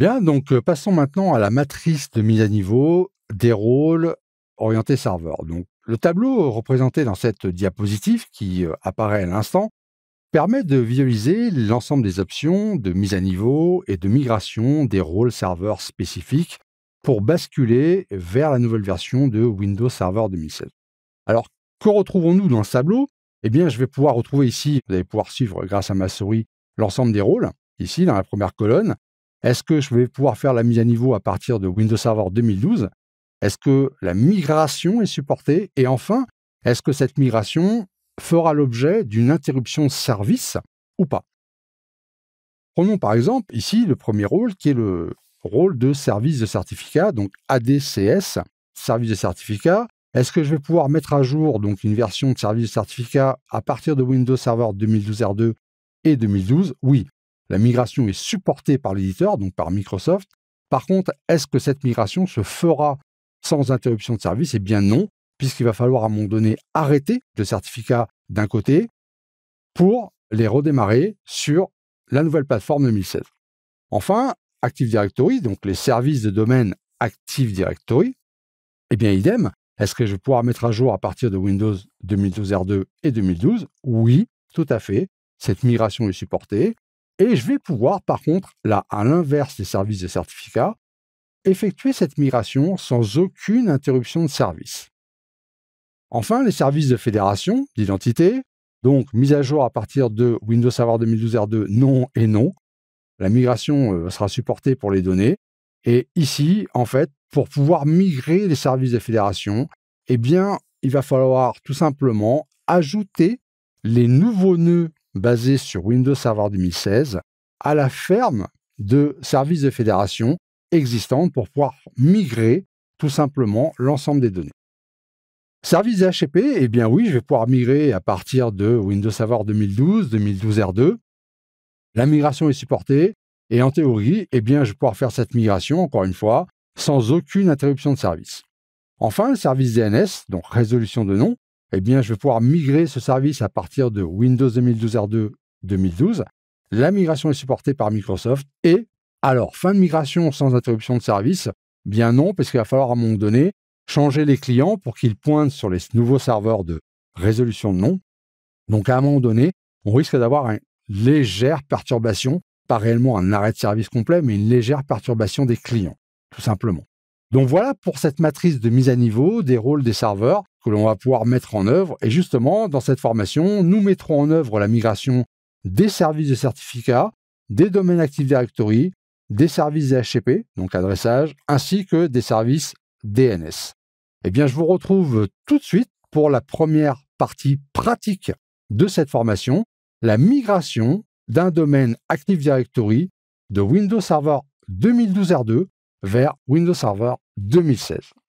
Bien, donc euh, passons maintenant à la matrice de mise à niveau des rôles orientés serveurs. Donc, le tableau représenté dans cette diapositive qui euh, apparaît à l'instant permet de visualiser l'ensemble des options de mise à niveau et de migration des rôles serveurs spécifiques pour basculer vers la nouvelle version de Windows Server 2016. Alors, que retrouvons-nous dans ce tableau Eh bien, je vais pouvoir retrouver ici, vous allez pouvoir suivre grâce à ma souris, l'ensemble des rôles, ici dans la première colonne, est-ce que je vais pouvoir faire la mise à niveau à partir de Windows Server 2012 Est-ce que la migration est supportée Et enfin, est-ce que cette migration fera l'objet d'une interruption service ou pas Prenons par exemple ici le premier rôle qui est le rôle de service de certificat, donc ADCS, service de certificat. Est-ce que je vais pouvoir mettre à jour donc une version de service de certificat à partir de Windows Server 2012 R2 et 2012 Oui. La migration est supportée par l'éditeur, donc par Microsoft. Par contre, est-ce que cette migration se fera sans interruption de service Eh bien non, puisqu'il va falloir à un moment donné arrêter le certificat d'un côté pour les redémarrer sur la nouvelle plateforme 2016. Enfin, Active Directory, donc les services de domaine Active Directory, eh bien idem, est-ce que je vais pouvoir mettre à jour à partir de Windows 2012 R2 et 2012 Oui, tout à fait. Cette migration est supportée. Et je vais pouvoir, par contre, là, à l'inverse des services de certificat, effectuer cette migration sans aucune interruption de service. Enfin, les services de fédération, d'identité, donc mise à jour à partir de Windows Server 2012 R2, non et non. La migration euh, sera supportée pour les données. Et ici, en fait, pour pouvoir migrer les services de fédération, eh bien, il va falloir tout simplement ajouter les nouveaux nœuds Basé sur Windows Server 2016 à la ferme de services de fédération existantes pour pouvoir migrer tout simplement l'ensemble des données. Service DHCP, eh bien oui, je vais pouvoir migrer à partir de Windows Server 2012, 2012 R2. La migration est supportée et en théorie, eh bien, je vais pouvoir faire cette migration, encore une fois, sans aucune interruption de service. Enfin, le service DNS, donc résolution de nom, eh bien, je vais pouvoir migrer ce service à partir de Windows 2012 R2 2012. La migration est supportée par Microsoft. Et alors, fin de migration sans interruption de service Bien non, parce qu'il va falloir à un moment donné changer les clients pour qu'ils pointent sur les nouveaux serveurs de résolution de nom. Donc, à un moment donné, on risque d'avoir une légère perturbation, pas réellement un arrêt de service complet, mais une légère perturbation des clients, tout simplement. Donc voilà pour cette matrice de mise à niveau des rôles des serveurs que l'on va pouvoir mettre en œuvre. Et justement, dans cette formation, nous mettrons en œuvre la migration des services de certificat, des domaines Active Directory, des services DHCP, donc adressage, ainsi que des services DNS. Eh bien, je vous retrouve tout de suite pour la première partie pratique de cette formation, la migration d'un domaine Active Directory de Windows Server 2012 R2 vers Windows Server 2016.